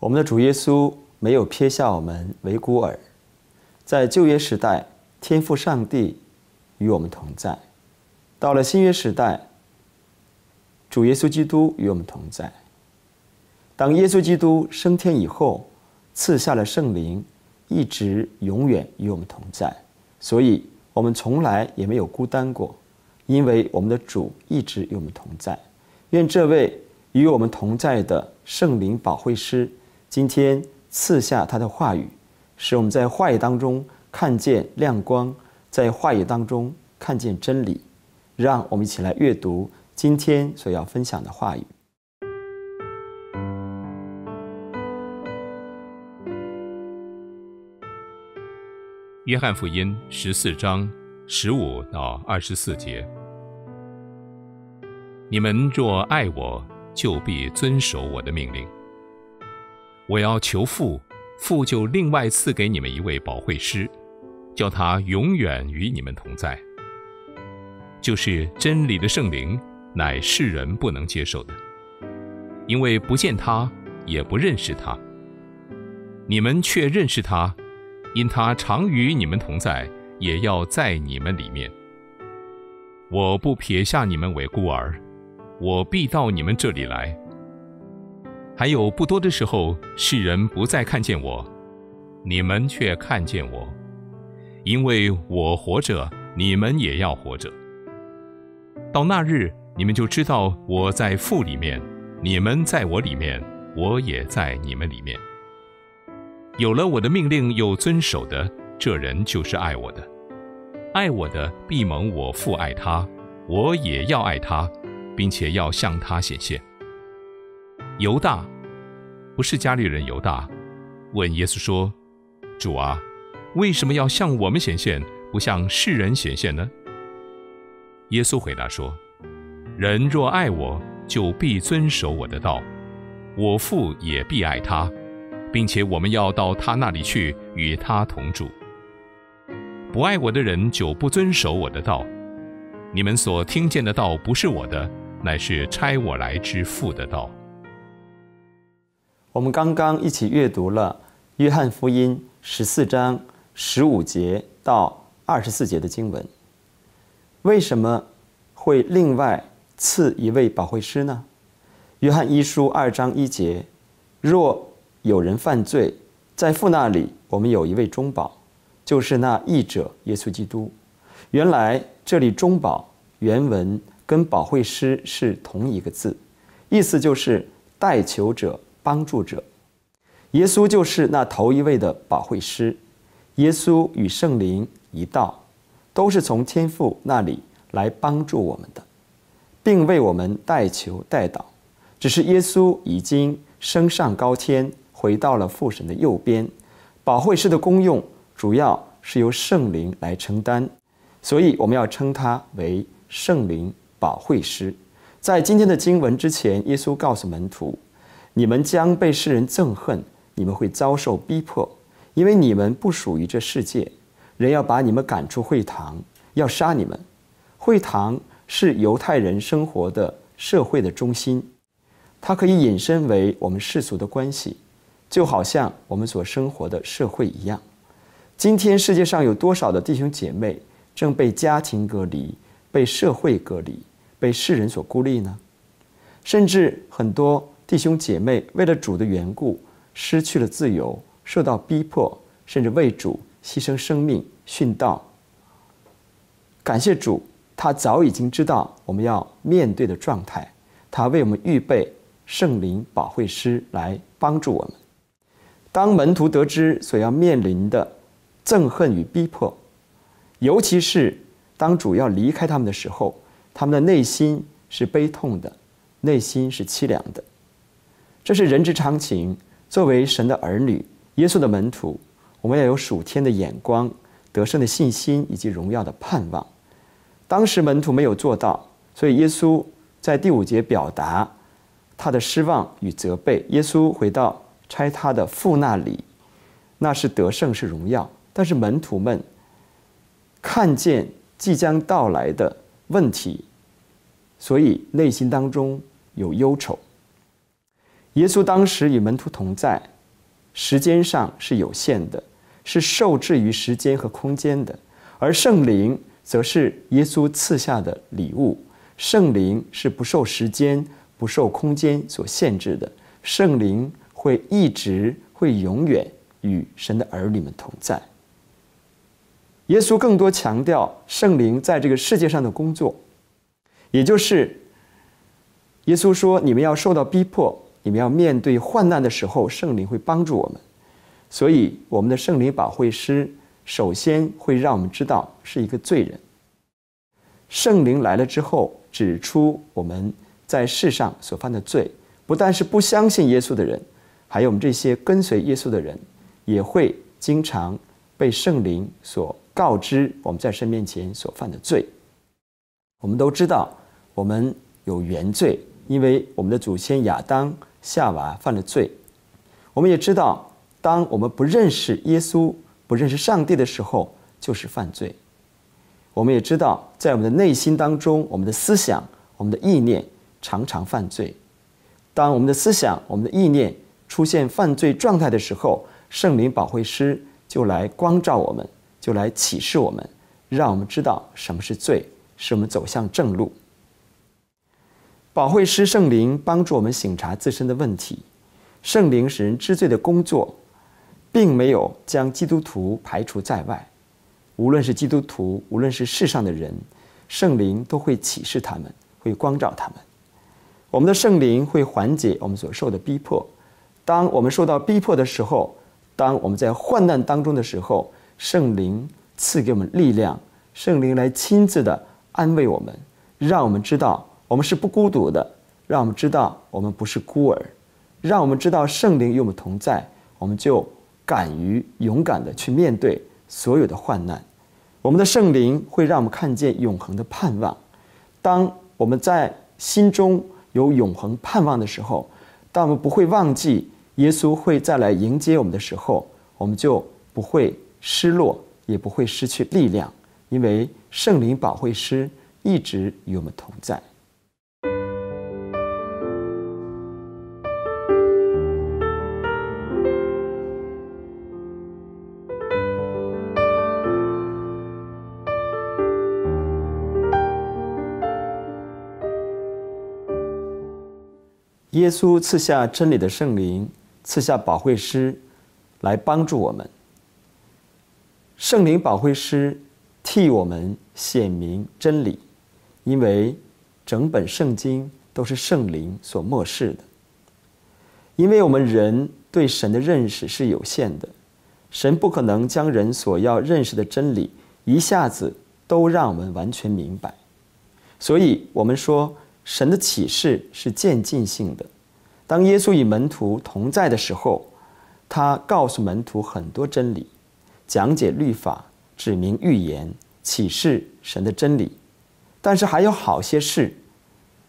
我们的主耶稣没有撇下我们为孤儿，在旧约时代，天父上帝与我们同在；到了新约时代，主耶稣基督与我们同在。当耶稣基督升天以后，赐下了圣灵，一直永远与我们同在。所以，我们从来也没有孤单过，因为我们的主一直与我们同在。愿这位与我们同在的圣灵保惠师。今天赐下他的话语，使我们在话语当中看见亮光，在话语当中看见真理。让我们一起来阅读今天所要分享的话语。约翰福音十四章十五到二十四节：你们若爱我，就必遵守我的命令。我要求父，父就另外赐给你们一位保惠师，叫他永远与你们同在。就是真理的圣灵，乃世人不能接受的，因为不见他，也不认识他。你们却认识他，因他常与你们同在，也要在你们里面。我不撇下你们为孤儿，我必到你们这里来。还有不多的时候，世人不再看见我，你们却看见我，因为我活着，你们也要活着。到那日，你们就知道我在父里面，你们在我里面，我也在你们里面。有了我的命令又遵守的，这人就是爱我的。爱我的必蒙我父爱他，我也要爱他，并且要向他显现。犹大，不是家里人。犹大问耶稣说：“主啊，为什么要向我们显现，不向世人显现呢？”耶稣回答说：“人若爱我，就必遵守我的道；我父也必爱他，并且我们要到他那里去，与他同住。不爱我的人就不遵守我的道。你们所听见的道不是我的，乃是差我来之父的道。”我们刚刚一起阅读了《约翰福音》十四章十五节到二十四节的经文。为什么会另外赐一位保惠师呢？《约翰一书》二章一节：“若有人犯罪，在父那里我们有一位中保，就是那义者耶稣基督。”原来这里“中保”原文跟“保惠师”是同一个字，意思就是代求者。帮助者，耶稣就是那头一位的保惠师。耶稣与圣灵一道，都是从天父那里来帮助我们的，并为我们代求代祷。只是耶稣已经升上高天，回到了父神的右边。保惠师的功用主要是由圣灵来承担，所以我们要称他为圣灵保惠师。在今天的经文之前，耶稣告诉门徒。你们将被世人憎恨，你们会遭受逼迫，因为你们不属于这世界。人要把你们赶出会堂，要杀你们。会堂是犹太人生活的社会的中心，它可以引申为我们世俗的关系，就好像我们所生活的社会一样。今天世界上有多少的弟兄姐妹正被家庭隔离、被社会隔离、被世人所孤立呢？甚至很多。弟兄姐妹，为了主的缘故，失去了自由，受到逼迫，甚至为主牺牲生命殉道。感谢主，他早已经知道我们要面对的状态，他为我们预备圣灵保惠师来帮助我们。当门徒得知所要面临的憎恨与逼迫，尤其是当主要离开他们的时候，他们的内心是悲痛的，内心是凄凉的。这是人之常情。作为神的儿女、耶稣的门徒，我们要有属天的眼光、得胜的信心以及荣耀的盼望。当时门徒没有做到，所以耶稣在第五节表达他的失望与责备。耶稣回到差他的父那里，那是得胜是荣耀。但是门徒们看见即将到来的问题，所以内心当中有忧愁。耶稣当时与门徒同在，时间上是有限的，是受制于时间和空间的；而圣灵则是耶稣赐下的礼物，圣灵是不受时间、不受空间所限制的。圣灵会一直、会永远与神的儿女们同在。耶稣更多强调圣灵在这个世界上的工作，也就是耶稣说：“你们要受到逼迫。”你们要面对患难的时候，圣灵会帮助我们。所以，我们的圣灵保会师首先会让我们知道是一个罪人。圣灵来了之后，指出我们在世上所犯的罪，不但是不相信耶稣的人，还有我们这些跟随耶稣的人，也会经常被圣灵所告知我们在神面前所犯的罪。我们都知道，我们有原罪。因为我们的祖先亚当、夏娃犯了罪，我们也知道，当我们不认识耶稣、不认识上帝的时候，就是犯罪。我们也知道，在我们的内心当中，我们的思想、我们的意念常常犯罪。当我们的思想、我们的意念出现犯罪状态的时候，圣灵保惠师就来光照我们，就来启示我们，让我们知道什么是罪，使我们走向正路。保惠师圣灵帮助我们醒察自身的问题，圣灵使人知罪的工作，并没有将基督徒排除在外。无论是基督徒，无论是世上的人，圣灵都会启示他们，会光照他们。我们的圣灵会缓解我们所受的逼迫。当我们受到逼迫的时候，当我们在患难当中的时候，圣灵赐给我们力量，圣灵来亲自的安慰我们，让我们知道。我们是不孤独的，让我们知道我们不是孤儿，让我们知道圣灵与我们同在，我们就敢于勇敢的去面对所有的患难。我们的圣灵会让我们看见永恒的盼望。当我们在心中有永恒盼望的时候，当我们不会忘记耶稣会再来迎接我们的时候，我们就不会失落，也不会失去力量，因为圣灵保惠师一直与我们同在。耶稣赐下真理的圣灵，赐下保惠师，来帮助我们。圣灵保惠师替我们显明真理，因为整本圣经都是圣灵所漠视的。因为我们人对神的认识是有限的，神不可能将人所要认识的真理一下子都让我们完全明白，所以我们说。神的启示是渐进性的。当耶稣与门徒同在的时候，他告诉门徒很多真理，讲解律法，指明预言、启示神的真理。但是还有好些事，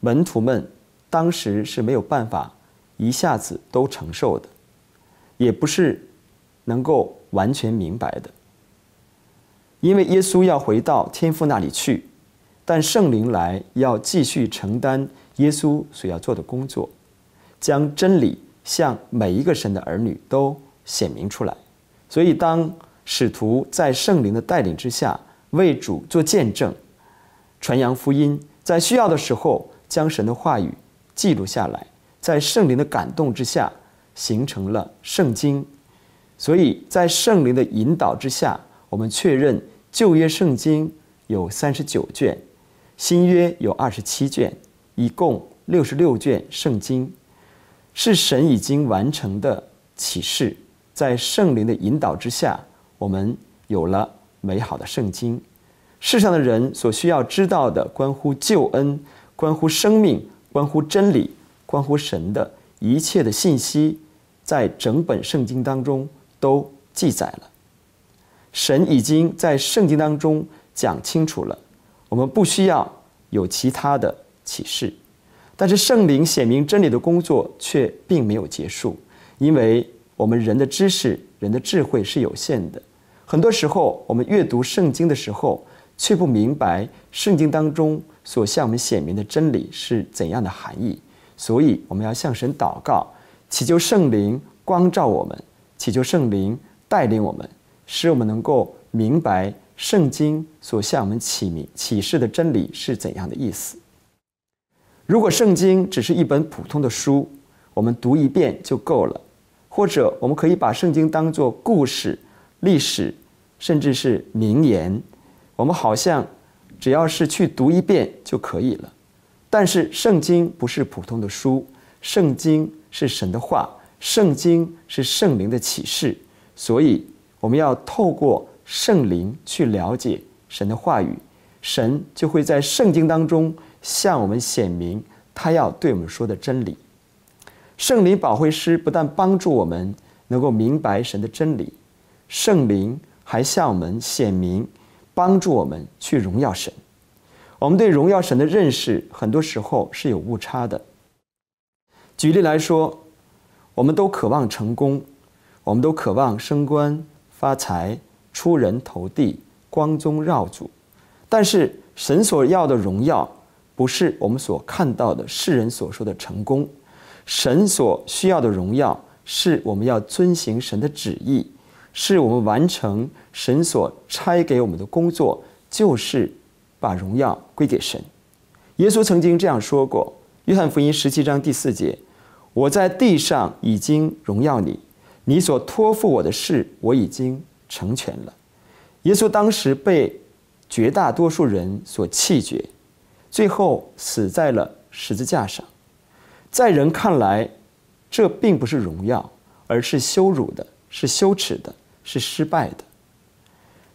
门徒们当时是没有办法一下子都承受的，也不是能够完全明白的。因为耶稣要回到天父那里去。但圣灵来要继续承担耶稣所要做的工作，将真理向每一个神的儿女都显明出来。所以，当使徒在圣灵的带领之下为主做见证、传扬福音，在需要的时候将神的话语记录下来，在圣灵的感动之下形成了圣经。所以在圣灵的引导之下，我们确认旧约圣经有三十九卷。新约有二十七卷，一共六十六卷圣经，是神已经完成的启示。在圣灵的引导之下，我们有了美好的圣经。世上的人所需要知道的，关乎救恩、关乎生命、关乎真理、关乎神的一切的信息，在整本圣经当中都记载了。神已经在圣经当中讲清楚了。我们不需要有其他的启示，但是圣灵显明真理的工作却并没有结束，因为我们人的知识、人的智慧是有限的。很多时候，我们阅读圣经的时候，却不明白圣经当中所向我们显明的真理是怎样的含义。所以，我们要向神祷告，祈求圣灵光照我们，祈求圣灵带领我们，使我们能够明白。圣经所向我们启明启示的真理是怎样的意思？如果圣经只是一本普通的书，我们读一遍就够了；或者我们可以把圣经当作故事、历史，甚至是名言，我们好像只要是去读一遍就可以了。但是圣经不是普通的书，圣经是神的话，圣经是圣灵的启示，所以我们要透过。圣灵去了解神的话语，神就会在圣经当中向我们显明他要对我们说的真理。圣灵保惠师不但帮助我们能够明白神的真理，圣灵还向我们显明，帮助我们去荣耀神。我们对荣耀神的认识，很多时候是有误差的。举例来说，我们都渴望成功，我们都渴望升官发财。出人头地，光宗耀祖，但是神所要的荣耀，不是我们所看到的世人所说的成功。神所需要的荣耀，是我们要遵行神的旨意，是我们完成神所差给我们的工作，就是把荣耀归给神。耶稣曾经这样说过，《约翰福音》十七章第四节：“我在地上已经荣耀你，你所托付我的事，我已经。”成全了，耶稣当时被绝大多数人所弃绝，最后死在了十字架上。在人看来，这并不是荣耀，而是羞辱的，是羞耻的，是失败的。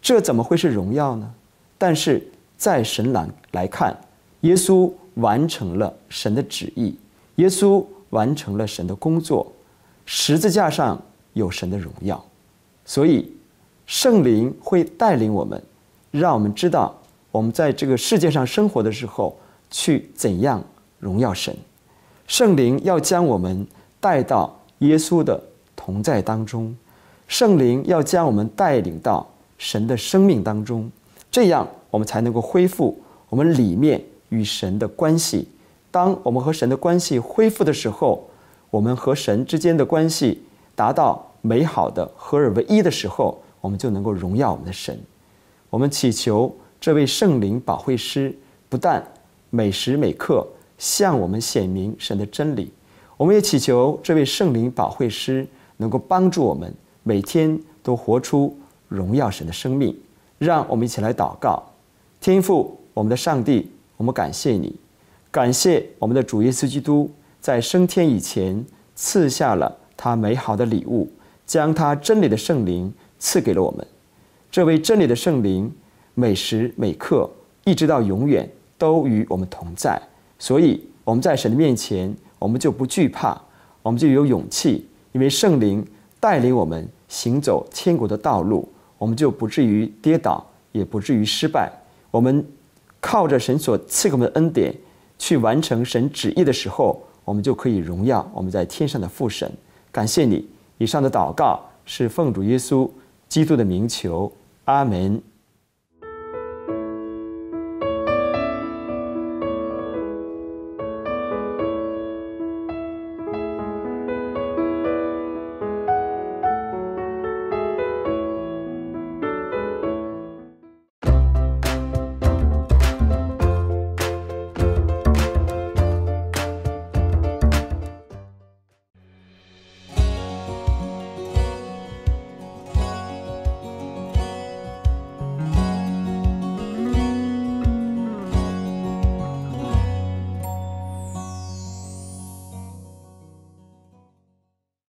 这怎么会是荣耀呢？但是在神来来看，耶稣完成了神的旨意，耶稣完成了神的工作，十字架上有神的荣耀，所以。圣灵会带领我们，让我们知道我们在这个世界上生活的时候，去怎样荣耀神。圣灵要将我们带到耶稣的同在当中，圣灵要将我们带领到神的生命当中，这样我们才能够恢复我们里面与神的关系。当我们和神的关系恢复的时候，我们和神之间的关系达到美好的合二为一的时候。我们就能够荣耀我们的神。我们祈求这位圣灵保惠师不但每时每刻向我们显明神的真理，我们也祈求这位圣灵保惠师能够帮助我们每天都活出荣耀神的生命。让我们一起来祷告：天父，我们的上帝，我们感谢你，感谢我们的主耶稣基督在升天以前赐下了他美好的礼物，将他真理的圣灵。赐给了我们，这位真理的圣灵，每时每刻，一直到永远，都与我们同在。所以我们在神的面前，我们就不惧怕，我们就有勇气，因为圣灵带领我们行走天国的道路，我们就不至于跌倒，也不至于失败。我们靠着神所赐给我们的恩典，去完成神旨意的时候，我们就可以荣耀我们在天上的父神。感谢你。以上的祷告是奉主耶稣。基督的名求，阿门。